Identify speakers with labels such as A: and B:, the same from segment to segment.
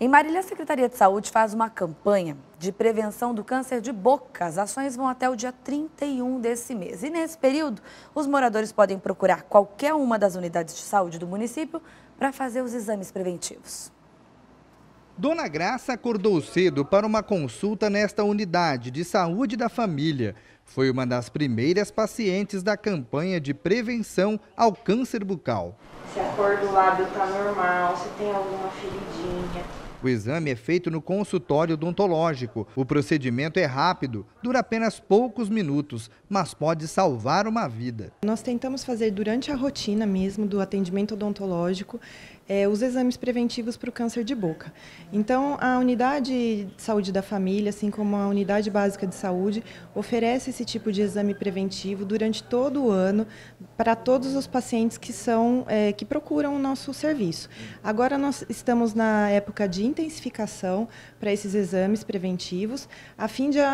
A: Em Marília, a Secretaria de Saúde faz uma campanha de prevenção do câncer de boca. As ações vão até o dia 31 desse mês. E nesse período, os moradores podem procurar qualquer uma das unidades de saúde do município para fazer os exames preventivos. Dona Graça acordou cedo para uma consulta nesta unidade de saúde da família. Foi uma das primeiras pacientes da campanha de prevenção ao câncer bucal.
B: Se a cor do lábio está normal, se tem alguma feridinha,
A: o exame é feito no consultório odontológico. O procedimento é rápido, dura apenas poucos minutos, mas pode salvar uma vida.
B: Nós tentamos fazer durante a rotina mesmo do atendimento odontológico é, os exames preventivos para o câncer de boca. Então, a unidade de saúde da família, assim como a unidade básica de saúde, oferece esse tipo de exame preventivo durante todo o ano para todos os pacientes que são é, que procuram o nosso serviço. Agora nós estamos na época de intensificação para esses exames preventivos, a fim de a,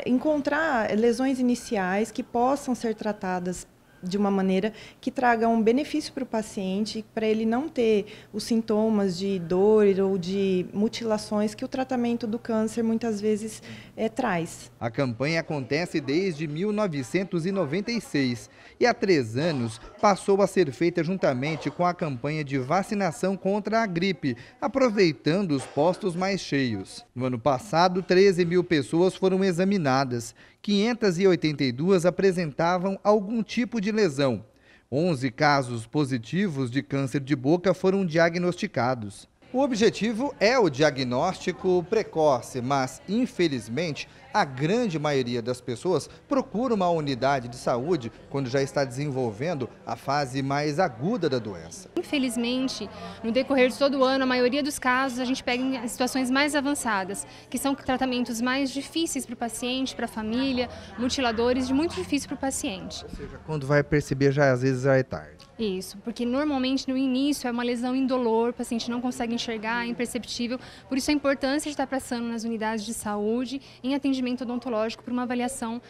B: a encontrar lesões iniciais que possam ser tratadas de uma maneira que traga um benefício para o paciente, para ele não ter os sintomas de dor ou de mutilações que o tratamento do câncer muitas vezes é, traz.
A: A campanha acontece desde 1996 e há três anos passou a ser feita juntamente com a campanha de vacinação contra a gripe, aproveitando os postos mais cheios. No ano passado, 13 mil pessoas foram examinadas, 582 apresentavam algum tipo de lesão. 11 casos positivos de câncer de boca foram diagnosticados. O objetivo é o diagnóstico precoce, mas, infelizmente, a grande maioria das pessoas procura uma unidade de saúde quando já está desenvolvendo a fase mais aguda da doença.
C: Infelizmente, no decorrer de todo o ano, a maioria dos casos a gente pega em situações mais avançadas, que são tratamentos mais difíceis para o paciente, para a família, mutiladores, de muito difícil para o paciente. Ou seja,
A: quando vai perceber já às vezes já é tarde.
C: Isso, porque normalmente no início é uma lesão indolor, o paciente não consegue enxergar, é imperceptível. Por isso a importância de estar passando nas unidades de saúde em atendimento odontológico para uma avaliação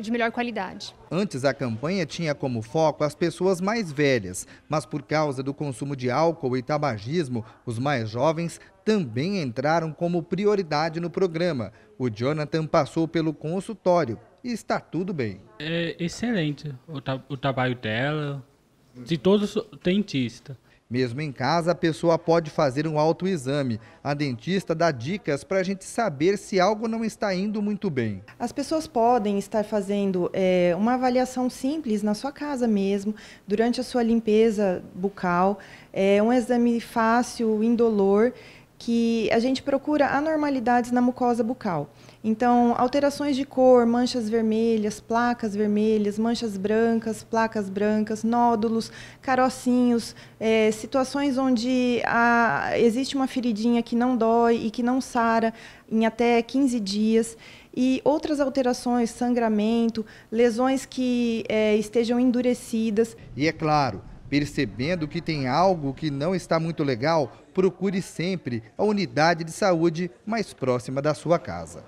C: de melhor qualidade.
A: Antes a campanha tinha como foco as pessoas mais velhas, mas por causa do consumo de álcool e tabagismo, os mais jovens também entraram como prioridade no programa. O Jonathan passou pelo consultório e está tudo bem. É excelente o, tra o trabalho dela, de todos dentista Mesmo em casa, a pessoa pode fazer um autoexame. A dentista dá dicas para a gente saber se algo não está indo muito bem.
B: As pessoas podem estar fazendo é, uma avaliação simples na sua casa mesmo, durante a sua limpeza bucal. É um exame fácil, indolor que a gente procura anormalidades na mucosa bucal. Então, alterações de cor, manchas vermelhas, placas vermelhas, manchas brancas, placas brancas, nódulos, carocinhos, é, situações onde há, existe uma feridinha que não dói e que não sara em até 15 dias e outras alterações, sangramento, lesões que é, estejam endurecidas.
A: E é claro, Percebendo que tem algo que não está muito legal, procure sempre a unidade de saúde mais próxima da sua casa.